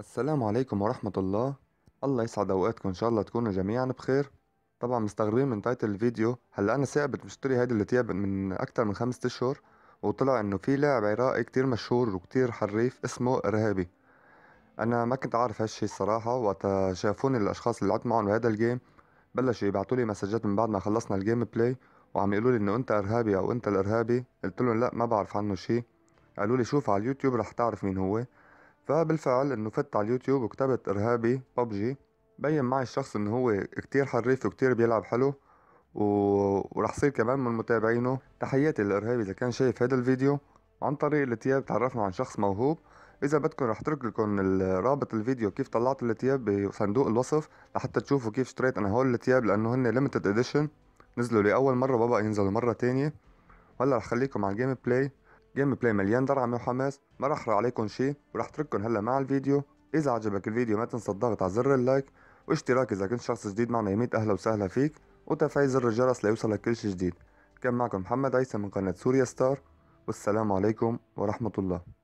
السلام عليكم ورحمة الله الله يسعد اوقاتكم ان شاء الله تكونوا جميعا بخير طبعا مستغربين من تايتل الفيديو هلا انا ثابت بشتري هيدي الثياب من اكتر من خمسة اشهر وطلع انه في لاعب عراقي كتير مشهور وكتير حريف اسمه ارهابي انا ما كنت عارف هالشي الصراحة وقت شافوني الاشخاص اللي لعبت معهم بهذا الجيم بلشوا يبعتوا لي مسجات من بعد ما خلصنا الجيم بلاي وعم يقولوا لي انه انت ارهابي او انت الارهابي قلت لهم لا ما بعرف عنه شي قالوا لي شوف على اليوتيوب رح تعرف مين هو فبالفعل انه فت على اليوتيوب وكتبت ارهابي ببجي بين معي الشخص انه هو كتير حريف وكتير بيلعب حلو و... ورح صير كمان من متابعينه تحياتي للارهابي اذا كان شايف هذا الفيديو عن طريق الاتياب تعرفنا عن شخص موهوب اذا بدكم رح اترك لكم رابط الفيديو كيف طلعت الاتياب بصندوق الوصف لحتى تشوفوا كيف اشتريت انا هول الاتياب لانه هن ليمتد اديشن نزلوا لاول مره بابا ينزلوا مره تانية هلا رح خليكم على جيم بلاي جيم بلاي مليان درعم وحماس ما راح احرق عليكم شيء وراح اترككم هلا مع الفيديو اذا عجبك الفيديو ما تنسى الضغط على زر اللايك واشتراك اذا كنت شخص جديد معنا يميت اهلا وسهلا فيك وتفعيل زر الجرس ليوصلك كل شيء جديد كان معكم محمد عيسى من قناة سوريا ستار والسلام عليكم ورحمة الله